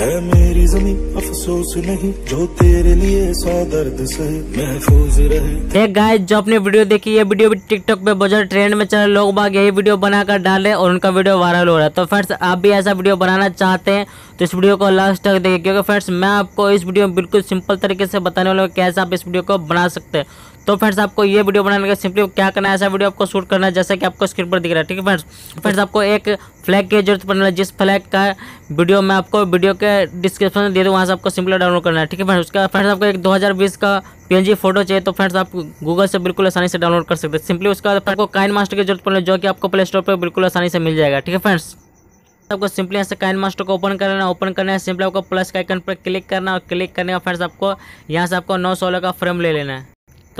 है मेरी जमीन अफसोस नहीं जो तेरे लिए सौ दर्द से महफूज रहे गाइस जो अपने वीडियो देखी ये वीडियो भी टिकटॉक पे बजट ट्रेंड में चले लोग बाग यही वीडियो बनाकर डाले और उनका वीडियो वायरल हो रहा है तो फ्रेंड्स आप भी ऐसा वीडियो बनाना चाहते हैं तो इस वीडियो को लास्ट तक देखिए क्योंकि फ्रेंड्स मैं आपको इस वीडियो में बिल्कुल सिंपल तरीके से बताने वाला हूँ कैसे आप इस वीडियो को बना सकते हैं तो फ्रेंड्स आपको ये वीडियो बनाने का सिंपली क्या करना है ऐसा वीडियो आपको शूट करना है जैसा कि आपको स्क्रीन पर दिख रहा है ठीक है फ्रेंड्स फ्रेंड्स आपको एक फ्लैग की जरूरत पड़ने वाली जिस फ्लैग का वीडियो मैं आपको वीडियो के डिस्क्रिप्शन में दे दूँ वहाँ से आपको सिंपली डाउनलोड करना है ठीक है फ्रेंड्स उसका फ्रेंड्स आपको एक बीस का जी फोटो चाहिए तो फ्रेंड्स आप गूगल से बिल्कुल आसानी से डाउनलोड कर सकते हैं सिंपली उसका आपको काइन मास्टर की जरूरत पड़ने जो कि आपको प्ले स्टोर पर बिल्कुल आसानी से मिल जाएगा ठीक है फ्रेंड्स आपको सिंपली ऐसे काइन मास्टर को ओपन करना है ओपन करना है सिंपली आपको प्लस का आइकन पर क्लिक करना है और क्लिक करने का फ्रेंड्स आपको यहाँ से आपको नौ सोलह का फ्रेम ले लेना है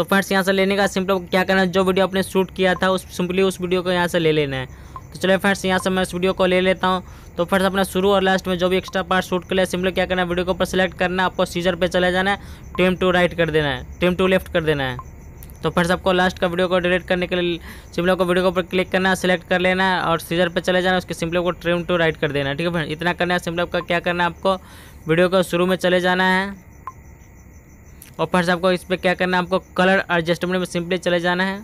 तो फ्रेंड्स यहाँ से लेने का सिंपल क्या करना है जो वीडियो आपने शूट किया था उस सिंपली उस वीडियो को यहाँ से ले लेना है तो चलिए फ्रेंड्स यहाँ से मैं इस वीडियो को ले लेता हूँ तो फ्रेंड्स अपना शुरू और लास्ट में जो भी एक्स्ट्रा पार्ट शूट के लिए सिंपली क्या करना है वीडियो को ऊपर सेलेक्ट करना है आपको सीजर पर चले जाना है टेम टू राइट कर देना है टेम टू लेफ्ट कर देना है तो फ्रेंड्स आपको लास्ट का वीडियो को डिलीट करने के लिए सिम्पली को वीडियो को ऊपर क्लिक करना है सेलेक्ट कर लेना है और सीजर पर चले जाना है उसके सिम्पली को ट्रिम टू राइट कर देना है ठीक है फ्रेंड इतना करना है सिम्पली का क्या करना है आपको वीडियो को शुरू में चले जाना है और से आपको इस पर क्या करना है आपको कलर एडजस्टमेंट में सिंपली चले जाना है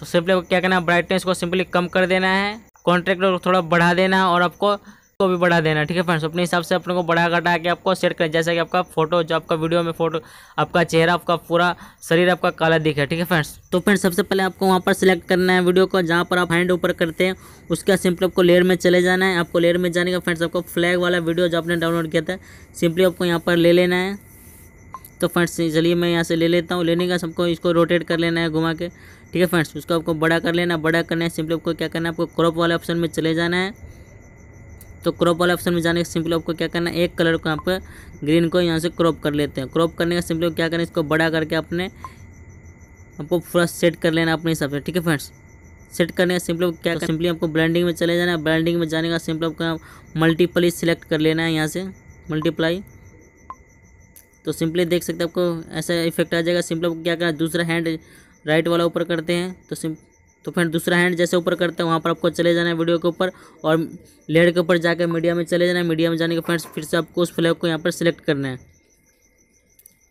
तो सिंपली आपको क्या करना है ब्राइटनेस को सिंपली कम कर देना है कॉन्ट्रैक्ट को थोड़ा बढ़ा देना है और आपको को तो भी बढ़ा देना ठीक है फ्रेंड्स अपने हिसाब से अपने को बढ़ा घटा के आपको सेट कर जैसा कि आपका फोटो जो आपका वीडियो में फोटो आपका चेहरा आपका पूरा शरीर आपका काला दिखे ठीक है फ्रेंड्स तो फ्रेंड्स सबसे पहले आपको वहाँ पर सिलेक्ट करना है वीडियो को जहाँ पर आप हैंड ऊपर करते हैं उसके बाद सिंपली आपको लेयर में चले जाना है आपको लेयर में जाने का फ्रेंड्स आपको फ्लैग वाला वीडियो जो आपने डाउनलोड किया था सिंपली आपको यहाँ पर ले लेना है तो फ्रेंड्स चलिए मैं यहाँ से ले लेता हूँ लेने का सबको इसको रोटेट कर लेना है घुमा के ठीक है फ्रेंड्स उसको आपको बड़ा कर लेना बड़ा करना है सिंपल आपको क्या करना है आपको क्रॉप वाले ऑप्शन में चले जाना है तो क्रॉप वाले ऑप्शन में जाने का सिंपल आपको क्या करना है एक कलर को यहाँ पर ग्रीन को यहाँ से क्रॉप कर लेते हैं क्रॉप करने का सिंपल क्या करना है इसको बड़ा करके अपने आपको पूरा सेट कर लेना अपने हिसाब से ठीक है फ्रेंड्स सेट करने का सिंपल क्या तो सिंपली आपको ब्रांडिंग में चले जाना है ब्रांडिंग में जाने का सिंपल आपको मल्टीपल ही सिलेक्ट कर लेना है यहाँ से मल्टीप्लाई तो सिंपली देख सकते हैं आपको ऐसा इफेक्ट आ जाएगा सिंपल क्या करना दूसरा हैंड राइट वाला ऊपर करते हैं तो सिम तो फिर दूसरा हैंड जैसे ऊपर करते हैं वहाँ पर आपको चले जाना है वीडियो के ऊपर और लेड के ऊपर जाकर मीडिया में चले जाना है मीडिया में जाने के फ्रेंड्स फिर से आपको उस फ्लैग को यहाँ पर सिलेक्ट करना है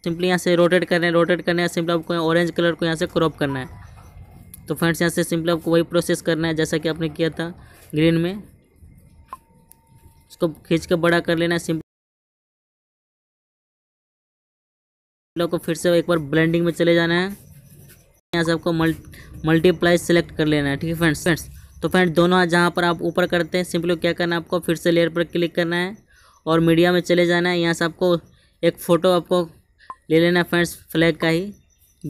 सिंपली यहाँ से रोटेट करना है रोटेट करना है सिंपल आपको ऑरेंज कलर को यहाँ से क्रॉप करना है तो फ्रेंड्स यहाँ से सिंपल आपको वही प्रोसेस करना है जैसा कि आपने किया था ग्रीन में उसको खींच के बड़ा कर लेना है सिंपल लोग को फिर से एक बार ब्लेंडिंग में चले जाना है यहाँ से आपको मल्टीप्लाई सेलेक्ट कर लेना है ठीक है फ्रेंड्स फ्रेंड्स तो फ्रेंड्स दोनों जहाँ पर आप ऊपर करते हैं सिंपली क्या करना है आपको फिर से लेयर पर क्लिक करना है और मीडिया में चले जाना है यहाँ से आपको एक फ़ोटो आपको ले लेना है फ्रेंड्स फ्लैग का ही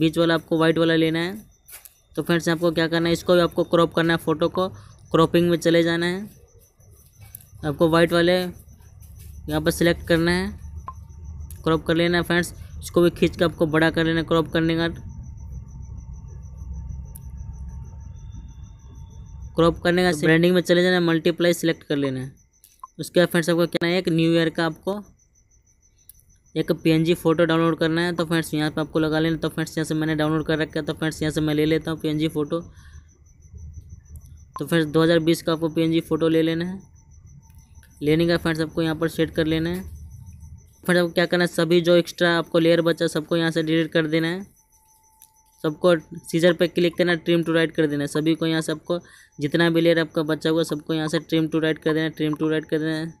बीच वाला आपको वाइट वाला लेना है तो फ्रेंड्स आपको क्या करना है इसको भी आपको क्रॉप करना है फ़ोटो को क्रॉपिंग में चले जाना है आपको वाइट वाले यहाँ पर सिलेक्ट करना है क्रॉप कर लेना है फ्रेंड्स इसको भी खींच के आपको बड़ा कर लेना क्रॉप करने का क्रॉप करने का ब्रांडिंग में चले जाना मल्टीप्लाई सिलेक्ट कर लेना है उसके बाद फ्रेंड्स आपको क्या है एक न्यू ईयर का आपको एक पीएनजी फोटो डाउनलोड करना है तो फ्रेंड्स यहाँ पे आपको लगा लेना तो फ्रेंड्स यहाँ से मैंने डाउनलोड कर रखा है तो फ्रेंड्स यहाँ से मैं ले लेता हूँ पीएनजी फोटो तो फ्रेंड्स 2020 का आपको पीएनजी फोटो ले लेना है लेने का फ्रेंड्स आपको यहाँ पर सेट कर लेना है फिर आपको क्या करना है सभी जो एक्स्ट्रा आपको लेयर बचा सबको यहाँ से डिलीट कर देना है सबको सीजर पे क्लिक करना है ट्रिम टू राइट कर देना है सभी को यहाँ से आपको जितना भी लेयर आपका बचा हुआ सबको यहाँ से ट्रिम टू राइट कर देना है ट्रिम टू राइट कर देना है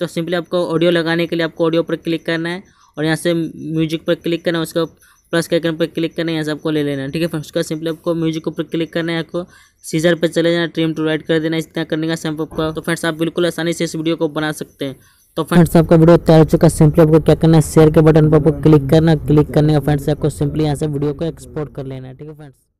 तो सिंपली आपको ऑडियो लगाने के लिए आपको ऑडियो पर क्लिक करना है और यहाँ से म्यूजिक पर क्लिक करना है उसको प्लस के आइकन पर क्लिक करना है यहाँ से आपको ले लेना है ठीक है फिर उसका सिंपली आपको म्यूजिक ऊपर क्लिक करना है आपको सीजर पर चले जाना ट्रिम टू राइट कर देना है इतना करने का सिंपल आपका तो फ्रेंड्स आप बिल्कुल आसानी से इस वीडियो को बना सकते हैं तो फ्रेंड्स आपका वीडियो तैयार हो चुका है सिंपली आपको क्या करना है शेयर के बटन पर आपको क्लिक करना क्लिक करने का फ्रेंड्स आपको सिंपली यहाँ से वीडियो को एक्सपोर्ट कर लेना है ठीक है फ्रेंड्स